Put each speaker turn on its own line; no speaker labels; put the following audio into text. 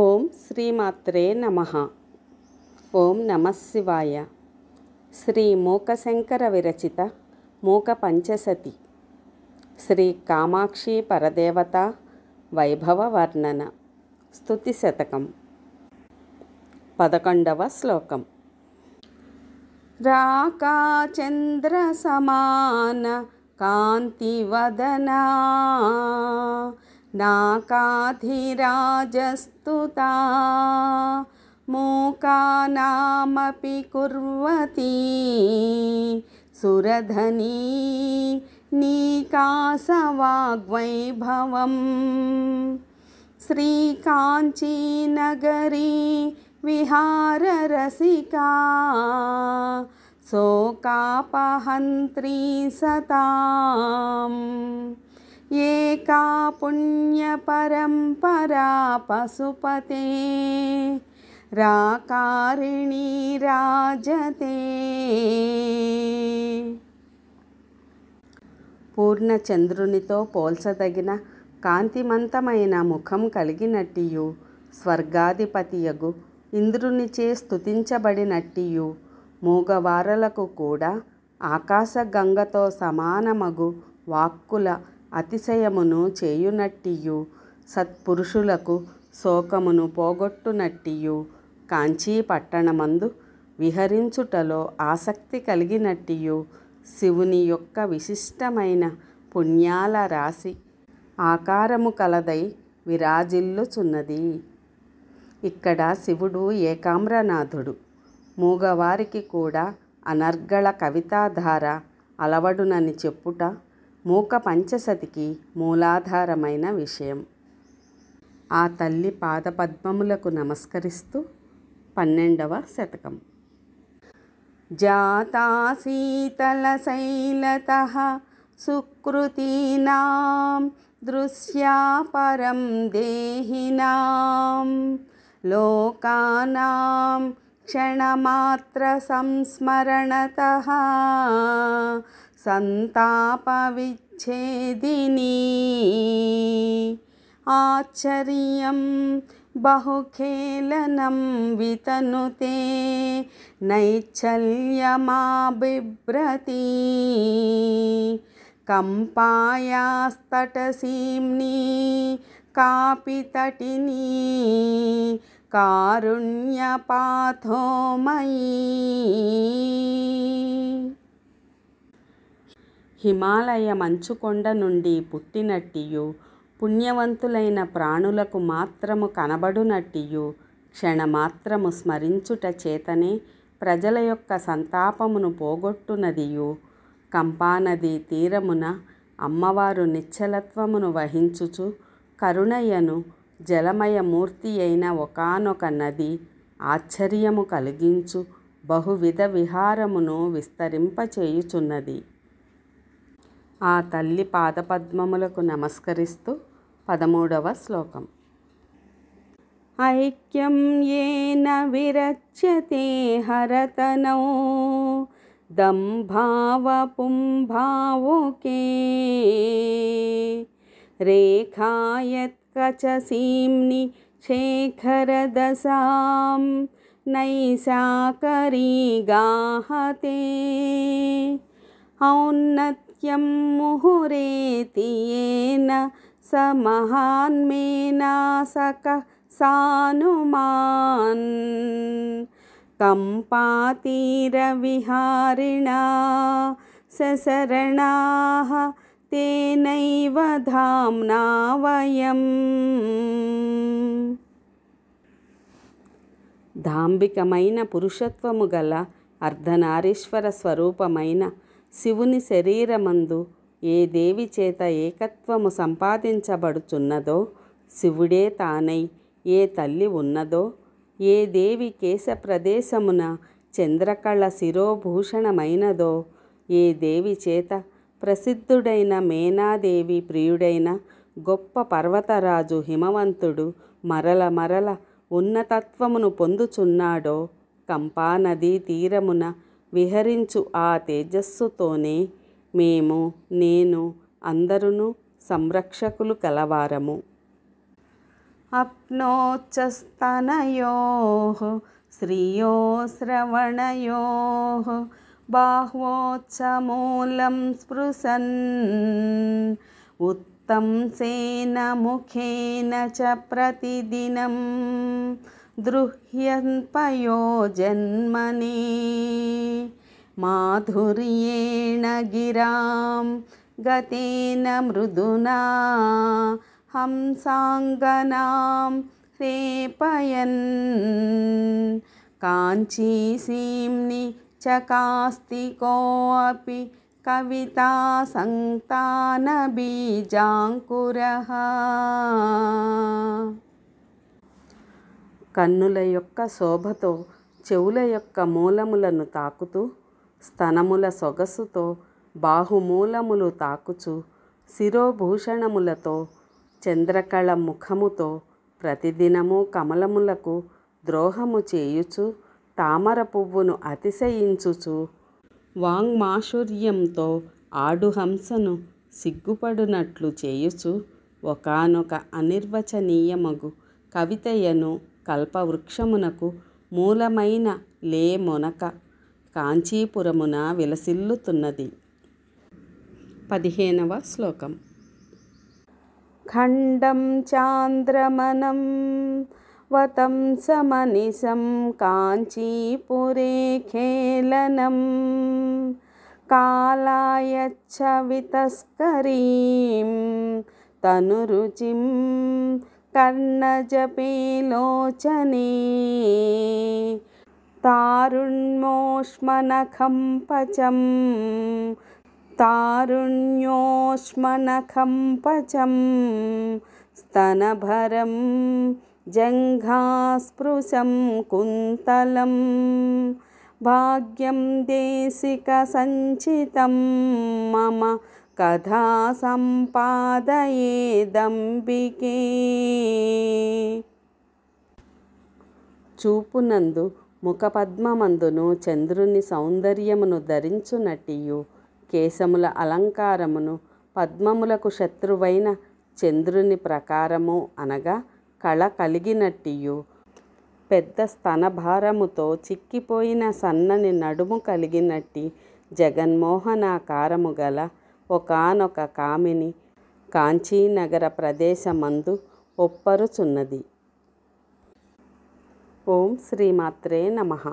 ఓం శ్రీమాత్రే నమ ఓం నమశివాయ శ్రీ మూకశంకర విరచిత మూక పంచసతి శ్రీ కామాక్షి పరదేవత వైభవ వర్ణన స్థుతి శతకం పదకొండవ శ్లోకం రాకాచంద్ర సమాన కాంతివదనా नाकाधिराजस्तुता मूकानामपि कुर्वती सुरधनी नीकासवाग्वैभवम् श्रीकाञ्चीनगरी विहाररसिका शोकापहन्त्री सताम् ఏకా పుణ్యపరంపరా పశుపతే రాకారిణి రాజతే పూర్ణచంద్రునితో పోల్చదగిన కాంతిమంతమైన ముఖం కలిగినట్టియు స్వర్గాధిపతియగు ఇంద్రునిచే స్థుతించబడినట్టియు మూగవారలకు కూడా ఆకాశగంగతో సమానమగు వాక్కుల అతిశయమును చేయునట్టియు సత్పురుషులకు శోకమును పోగొట్టునట్టియు కాంచీ పట్టణమందు విహరించుటలో ఆసక్తి కలిగినట్టియు శివుని యొక్క విశిష్టమైన పుణ్యాల రాశి ఆకారము కలదై విరాజిల్లుచున్నది ఇక్కడ శివుడు ఏకామ్రనాథుడు మూగవారికి కూడా అనర్గళ కవితాధార అలవడునని చెప్పుట మూక పంచసతికి మూలాధారమైన విషయం ఆ తల్లి పాదపద్మములకు నమస్కరిస్తూ పన్నెండవ శతకం జాతా శైలత సుకృతీనా దృశ్యా పరం దేహినా లోకానాం क्षणमात्रसंस्मरणतः सन्तापविच्छेदिनी आश्चर्यं बहुखेलनं वितनुते नैच्छल्यमाबिभ्रती कम्पायास्तटसीम्नी कापि तटिनी కారుణ్యపాథో హిమాలయ మంచుకొండ నుండి పుట్టినట్టియు పుణ్యవంతులైన ప్రాణులకు మాత్రము కనబడునట్టియు క్షణమాత్రము స్మరించుట చేతనే ప్రజల యొక్క సంతాపమును పోగొట్టునదియు కంపానది తీరమున అమ్మవారు నిశ్చలత్వమును వహించుచు కరుణయ్యను జలమయమూర్తి అయిన ఒకనొక నది ఆశ్చర్యము కలిగించు బహువిధ విహారమును విస్తరింపచేయుచున్నది ఆ తల్లి పాదపద్మములకు నమస్కరిస్తూ పదమూడవ శ్లోకం ఐక్యం ఏన విరచ్యతే హరతనో దంభావపుంభావుకే రేఖాయత్ कचसीम्नि शेखरदशां नैसाकरी गाहते औन्नत्यं मुहुरेति येन स महान्मेनासकः सानुमान् कम्पातीरविहारिणा सशरणाः तेनैव धाम्ना वयम् దాంబికమైన పురుషత్వము గల అర్ధనారీశ్వర స్వరూపమైన శివుని శరీరమందు ఏ దేవి చేత ఏకత్వము సంపాదించబడుచున్నదో శివుడే తానై ఏ తల్లి ఉన్నదో ఏ దేవి కేశ ప్రదేశమున చంద్రకళ శిరోభూషణమైనదో ఏ దేవి చేత ప్రసిద్ధుడైన మేనాదేవి ప్రియుడైన గొప్ప పర్వతరాజు హిమవంతుడు మరల మరల ఉన్నతత్వమును పొందుచున్నాడో కంపానదీ తీరమున విహరించు ఆ తేజస్సుతోనే మేము నేను అందరును సంరక్షకులు కలవారము అప్నోచ్చస్తనయో శ్రీయో శ్రవణయో बाह्वोच्चमूलं स्पृशन् सेन मुखेन च प्रतिदिनं द्रुह्यन्पयोजन्मनि माधुर्येण गिरां गतेन मृदुना हंसाङ्गनां ह्रेपयन् काञ्चीसीम्नि కవిత సంతానబీజాంకుర కన్నుల యొక్క శోభతో చెవుల యొక్క మూలములను తాకుతూ స్తనముల సొగసుతో బాహుమూలములు తాకుచు శిరోభూషణములతో చంద్రకళ ముఖముతో ప్రతిదినము కమలములకు ద్రోహము చేయుచు తామర పువ్వును అతిశయించుచు వాంగ్మాశుర్యంతో ఆడుహంసను సిగ్గుపడునట్లు చేయుచు ఒకనొక అనిర్వచనీయమగు కవితయను కల్పవృక్షమునకు మూలమైన లే మొనక కాంచీపురమున విలసిల్లుతున్నది పదిహేనవ శ్లోకం ఖండం చాంద్రమనం वतं समनिशं काञ्चीपुरे खेलनं कालायच्छवितस्करीं तनुरुचिं कर्णजपीलोचने तारुण्योष्मनखं पचम् तारुण्योष्मनखं पचं स्तनभरम् జంఘాస్పృశం కుంతలం భాగ్యం దేశిక సంచితం మమ కథా సంపాదయేదంబికే చూపునందు ముఖపద్మమందును చంద్రుని సౌందర్యమును ధరించునటియు కేశముల అలంకారమును పద్మములకు శత్రువైన చంద్రుని ప్రకారము అనగా కళ కలిగినట్టియు పెద్ద స్తనభారముతో చిక్కిపోయిన సన్నని నడుము కలిగినట్టి జగన్మోహనాకారము గల ఒకనొక కామిని కాంచీనగర ప్రదేశమందు ఒప్పరుచున్నది ఓం శ్రీమాత్రే నమః